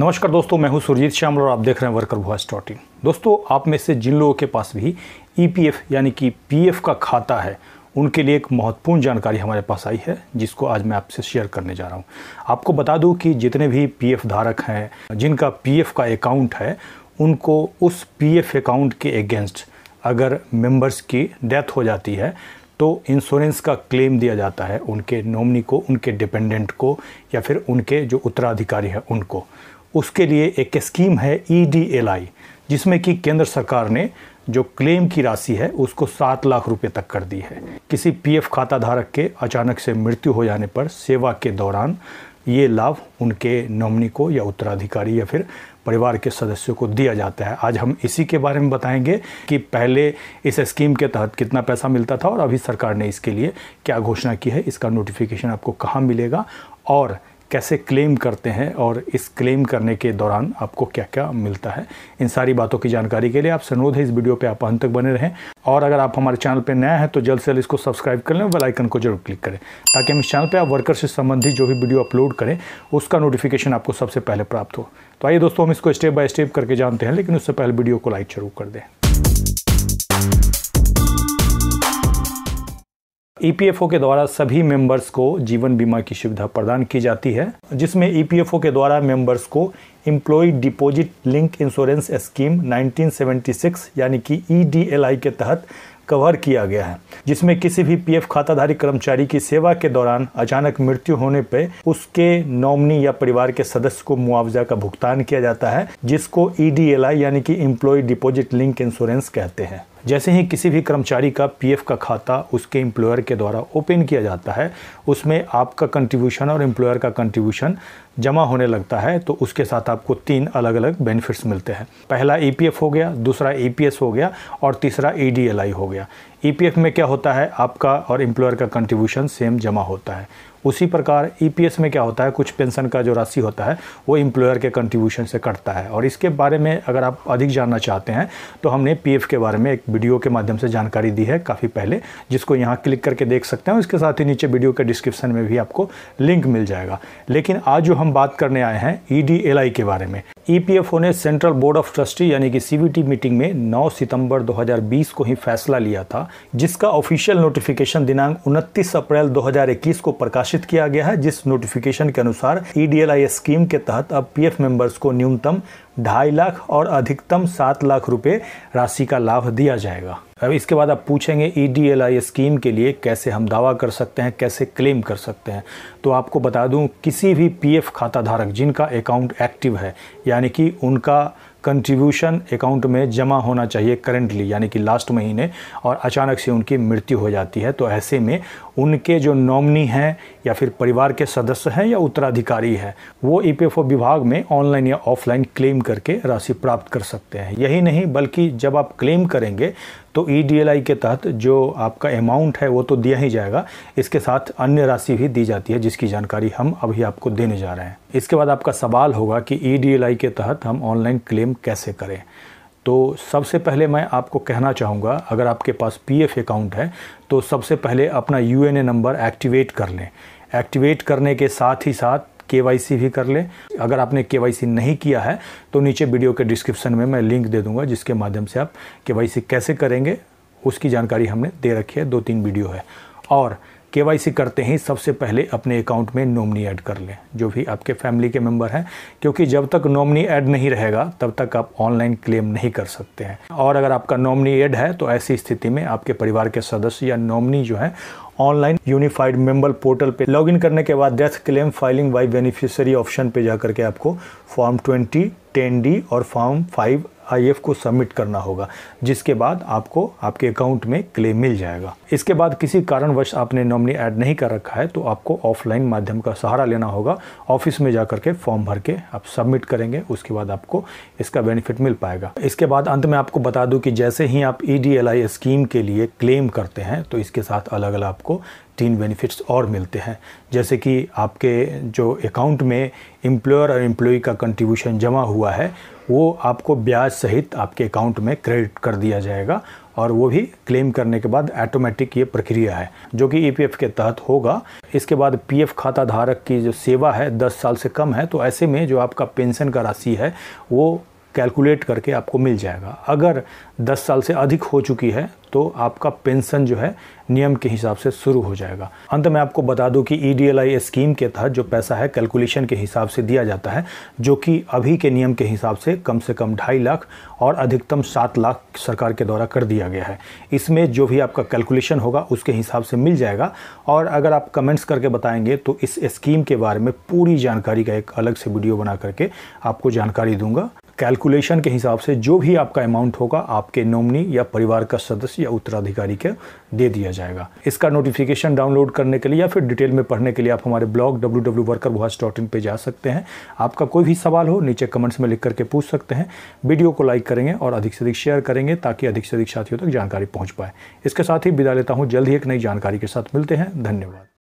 नमस्कार दोस्तों मैं हूं सुरजीत श्यामल और आप देख रहे हैं वर्कर वॉइस डॉट इन दोस्तों आप में से जिन लोगों के पास भी ई e यानी कि पी का खाता है उनके लिए एक महत्वपूर्ण जानकारी हमारे पास आई है जिसको आज मैं आपसे शेयर करने जा रहा हूँ आपको बता दूँ कि जितने भी पी धारक हैं जिनका पी का अकाउंट है उनको उस पी अकाउंट के अगेंस्ट अगर मेम्बर्स की डेथ हो जाती है तो इंश्योरेंस का क्लेम दिया जाता है उनके नॉमनी को उनके डिपेंडेंट को या फिर उनके जो उत्तराधिकारी है उनको उसके लिए एक स्कीम है ई डी एल आई जिसमें कि केंद्र सरकार ने जो क्लेम की राशि है उसको सात लाख रुपए तक कर दी है किसी पीएफ खाता धारक के अचानक से मृत्यु हो जाने पर सेवा के दौरान ये लाभ उनके नॉमनी को या उत्तराधिकारी या फिर परिवार के सदस्यों को दिया जाता है आज हम इसी के बारे में बताएंगे कि पहले इस स्कीम के तहत कितना पैसा मिलता था और अभी सरकार ने इसके लिए क्या घोषणा की है इसका नोटिफिकेशन आपको कहाँ मिलेगा और कैसे क्लेम करते हैं और इस क्लेम करने के दौरान आपको क्या क्या मिलता है इन सारी बातों की जानकारी के लिए आपसे अनुरोध है इस वीडियो पे आप अंत तक बने रहें और अगर आप हमारे चैनल पे नया है तो जल्द से जल्द इसको सब्सक्राइब कर लें बेल आइकन को जरूर क्लिक करें ताकि हम इस चैनल पर आप वर्कर से संबंधित जो भी वीडियो अपलोड करें उसका नोटिफिकेशन आपको सबसे पहले प्राप्त हो तो आइए दोस्तों हम इसको स्टेप बाय स्टेप करके जानते हैं लेकिन उससे पहले वीडियो को लाइक जरूर कर दें ई e के द्वारा सभी मेंबर्स को जीवन बीमा की सुविधा प्रदान की जाती है जिसमें ई e के द्वारा मेंबर्स को employ deposit link insurance scheme 1976 यानी कि ई e के तहत कवर किया गया है जिसमें किसी भी पीएफ खाताधारी कर्मचारी की सेवा के दौरान अचानक मृत्यु होने पर उसके नॉमनी या परिवार के सदस्य को मुआवजा का भुगतान किया जाता है जिसको ई यानी कि एम्प्लॉय डिपॉजिट लिंक इंश्योरेंस कहते हैं जैसे ही किसी भी कर्मचारी का पीएफ का खाता उसके एम्प्लॉयर के द्वारा ओपन किया जाता है उसमें आपका कंट्रीब्यूशन और एम्प्लॉयर का कंट्रीब्यूशन जमा होने लगता है तो उसके साथ आपको तीन अलग अलग बेनिफिट्स मिलते हैं पहला ई e हो गया दूसरा ई e हो गया और तीसरा ई e हो गया ई में क्या होता है आपका और एम्प्लॉयर का कंट्रीब्यूशन सेम जमा होता है उसी प्रकार ई में क्या होता है कुछ पेंशन का जो राशि होता है वो एम्प्लॉयर के कंट्रीब्यूशन से कटता है और इसके बारे में अगर आप अधिक जानना चाहते हैं तो हमने पी के बारे में एक वीडियो के माध्यम से जानकारी दी है काफ़ी पहले जिसको यहाँ क्लिक करके देख सकते हैं इसके साथ ही नीचे वीडियो के डिस्क्रिप्शन में भी आपको लिंक मिल जाएगा लेकिन आज जो हम हम बात करने आए हैं ईडीएलआई e के बारे में ईपीएफओ e ने सेंट्रल बोर्ड ऑफ ट्रस्टी यानी कि सीबीटी मीटिंग में 9 सितंबर 2020 को ही फैसला लिया था जिसका ऑफिशियल नोटिफिकेशन दिनांक 29 अप्रैल 2021 को प्रकाशित किया गया है जिस नोटिफिकेशन के अनुसार ईडीएलआई e स्कीम के तहत अब पीएफ मेंबर्स को न्यूनतम ढाई लाख और अधिकतम सात लाख रुपए राशि का लाभ दिया जाएगा अब इसके बाद आप पूछेंगे E D L I scheme के लिए कैसे हम दावा कर सकते हैं कैसे क्लेम कर सकते हैं तो आपको बता दूं किसी भी पीएफ खाता धारक जिनका अकाउंट एक्टिव है यानी कि उनका कंट्रीब्यूशन अकाउंट में जमा होना चाहिए करेंटली यानी कि लास्ट महीने और अचानक से उनकी मृत्यु हो जाती है तो ऐसे में उनके जो नॉमनी हैं या फिर परिवार के सदस्य हैं या उत्तराधिकारी हैं वो ई e विभाग में ऑनलाइन या ऑफलाइन क्लेम करके राशि प्राप्त कर सकते हैं यही नहीं बल्कि जब आप क्लेम करेंगे तो ई e के तहत जो आपका अमाउंट है वो तो दिया ही जाएगा इसके साथ अन्य राशि भी दी जाती है जिसकी जानकारी हम अभी आपको देने जा रहे हैं इसके बाद आपका सवाल होगा कि ई e के तहत हम ऑनलाइन क्लेम कैसे करें तो सबसे पहले मैं आपको कहना चाहूँगा अगर आपके पास पी अकाउंट है तो सबसे पहले अपना यू नंबर एक्टिवेट कर लें एक्टिवेट करने के साथ ही साथ के भी कर लें अगर आपने के नहीं किया है तो नीचे वीडियो के डिस्क्रिप्शन में मैं लिंक दे दूंगा जिसके माध्यम से आप के कैसे करेंगे उसकी जानकारी हमने दे रखी है दो तीन वीडियो है और के करते ही सबसे पहले अपने अकाउंट में नॉमनी ऐड कर लें जो भी आपके फैमिली के मेंबर हैं क्योंकि जब तक नॉमनी ऐड नहीं रहेगा तब तक आप ऑनलाइन क्लेम नहीं कर सकते हैं और अगर आपका नॉमनी ऐड है तो ऐसी स्थिति में आपके परिवार के सदस्य या नॉमनी जो है ऑनलाइन यूनिफाइड मेंबर पोर्टल पे लॉगिन करने के बाद death claim filing by beneficiary option पे जाकर के आपको फॉर्म ट्वेंटी टेन डी और फॉर्म फाइव आई को सबमिट करना होगा जिसके बाद आपको आपके अकाउंट में क्लेम मिल जाएगा इसके बाद किसी कारणवश आपने नॉमिनी ऐड नहीं कर रखा है तो आपको ऑफलाइन माध्यम का सहारा लेना होगा ऑफिस में जा करके फॉर्म भर के आप सबमिट करेंगे उसके बाद आपको इसका बेनिफिट मिल पाएगा इसके बाद अंत में आपको बता दूँ कि जैसे ही आप ई e स्कीम के लिए क्लेम करते हैं तो इसके साथ अलग अलग आपको आपको तीन बेनिफिट्स और मिलते हैं जैसे कि आपके जो अकाउंट में एम्प्लॉयर और एम्प्लॉय का कंट्रीब्यूशन जमा हुआ है वो आपको ब्याज सहित आपके अकाउंट में क्रेडिट कर दिया जाएगा और वो भी क्लेम करने के बाद ऑटोमेटिक ये प्रक्रिया है जो कि ई e के तहत होगा इसके बाद एफ खाता धारक की जो सेवा है 10 साल से कम है तो ऐसे में जो आपका पेंशन का राशि है वो कैलकुलेट करके आपको मिल जाएगा अगर 10 साल से अधिक हो चुकी है तो आपका पेंशन जो है नियम के हिसाब से शुरू हो जाएगा अंत में आपको बता दूं कि ई e स्कीम के तहत जो पैसा है कैलकुलेशन के हिसाब से दिया जाता है जो कि अभी के नियम के हिसाब से कम से कम ढाई लाख और अधिकतम सात लाख सरकार के द्वारा कर दिया गया है इसमें जो भी आपका कैलकुलेशन होगा उसके हिसाब से मिल जाएगा और अगर आप कमेंट्स करके बताएंगे तो इस स्कीम के बारे में पूरी जानकारी का एक अलग से वीडियो बना करके आपको जानकारी दूंगा कैलकुलेशन के हिसाब से जो भी आपका अमाउंट होगा आपके नोमनी या परिवार का सदस्य या उत्तराधिकारी के दे दिया जाएगा इसका नोटिफिकेशन डाउनलोड करने के लिए या फिर डिटेल में पढ़ने के लिए आप हमारे blog W W worker watch dot in पर जा सकते हैं आपका कोई भी सवाल हो नीचे कमेंट्स में लिख करके पूछ सकते हैं वीडियो को लाइक करेंगे और अधिक से अधिक शेयर करेंगे ताकि अधिक से अधिक साथियों तक जानकारी पहुँच पाए इसके साथ ही विदा लेता हूँ जल्द ही एक नई जानकारी के साथ मिलते हैं धन्यवाद